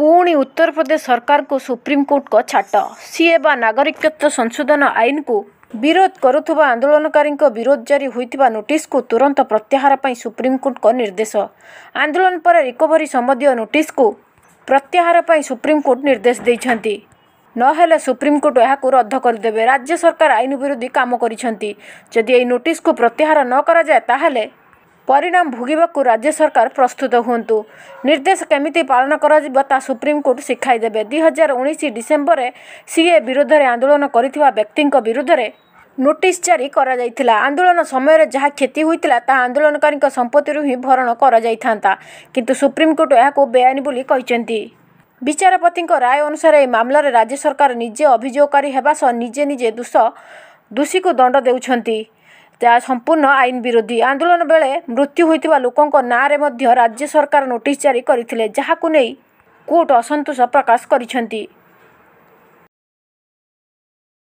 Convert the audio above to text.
ପୁଣି ଉତ୍ତରପ୍ରଦେଶ ସରକାରଙ୍କୁ ସୁପ୍ରିମକୋର୍ଟଙ୍କ ଛାଟ ସିଏ ବା ନାଗରିକତ୍ୱ ସଂଶୋଧନ ଆଇନକୁ ବିରୋଧ କରୁଥିବା ଆନ୍ଦୋଳନକାରୀଙ୍କ ବିରୋଧ ଜାରି ହୋଇଥିବା ନୋଟିସ୍କୁ ତୁରନ୍ତ ପ୍ରତ୍ୟାହାର ପାଇଁ ସୁପ୍ରିମକୋର୍ଟଙ୍କ ନିର୍ଦ୍ଦେଶ ଆନ୍ଦୋଳନ ପରେ ରିକଭରି ସମ୍ବନ୍ଧୀୟ ନୋଟିସ୍କୁ ପ୍ରତ୍ୟାହାର ପାଇଁ ସୁପ୍ରିମକୋର୍ଟ ନିର୍ଦ୍ଦେଶ ଦେଇଛନ୍ତି ନହେଲେ ସୁପ୍ରିମକୋର୍ଟ ଏହାକୁ ରଦ୍ଦ କରିଦେବେ ରାଜ୍ୟ ସରକାର ଆଇନ ବିରୋଧୀ କାମ କରିଛନ୍ତି ଯଦି ଏହି ନୋଟିସ୍କୁ ପ୍ରତ୍ୟାହାର ନ କରାଯାଏ ତାହେଲେ ପରିଣାମ ଭୋଗିବାକୁ ରାଜ୍ୟ ସରକାର ପ୍ରସ୍ତୁତ ହୁଅନ୍ତୁ ନିର୍ଦ୍ଦେଶ କେମିତି ପାଳନ କରାଯିବ ତାହା ସୁପ୍ରିମକୋର୍ଟ ଶିଖାଇଦେବେ ଦୁଇ ହଜାର ଉଣେଇଶ ଡିସେମ୍ବରରେ ସିଏ ବିରୋଧରେ ଆନ୍ଦୋଳନ କରିଥିବା ବ୍ୟକ୍ତିଙ୍କ ବିରୁଦ୍ଧରେ ନୋଟିସ୍ ଜାରି କରାଯାଇଥିଲା ଆନ୍ଦୋଳନ ସମୟରେ ଯାହା କ୍ଷତି ହୋଇଥିଲା ତାହା ଆନ୍ଦୋଳନକାରୀଙ୍କ ସମ୍ପତ୍ତିରୁ ହିଁ ଭରଣ କରାଯାଇଥାନ୍ତା କିନ୍ତୁ ସୁପ୍ରିମକୋର୍ଟ ଏହାକୁ ବେଆଇନ ବୋଲି କହିଛନ୍ତି ବିଚାରପତିଙ୍କ ରାୟ ଅନୁସାରେ ଏହି ମାମଲାରେ ରାଜ୍ୟ ସରକାର ନିଜେ ଅଭିଯୋଗକାରୀ ହେବା ସହ ନିଜେ ନିଜେ ଦୋଷ ଦୋଷୀକୁ ଦଣ୍ଡ ଦେଉଛନ୍ତି ଯାହା ସମ୍ପୂର୍ଣ୍ଣ ଆଇନ ବିରୋଧୀ ଆନ୍ଦୋଳନ ବେଳେ ମୃତ୍ୟୁ ହୋଇଥିବା ଲୋକଙ୍କ ନାଁରେ ମଧ୍ୟ ରାଜ୍ୟ ସରକାର ନୋଟିସ୍ ଜାରି କରିଥିଲେ ଯାହାକୁ ନେଇ କୋର୍ଟ ଅସନ୍ତୋଷ ପ୍ରକାଶ କରିଛନ୍ତି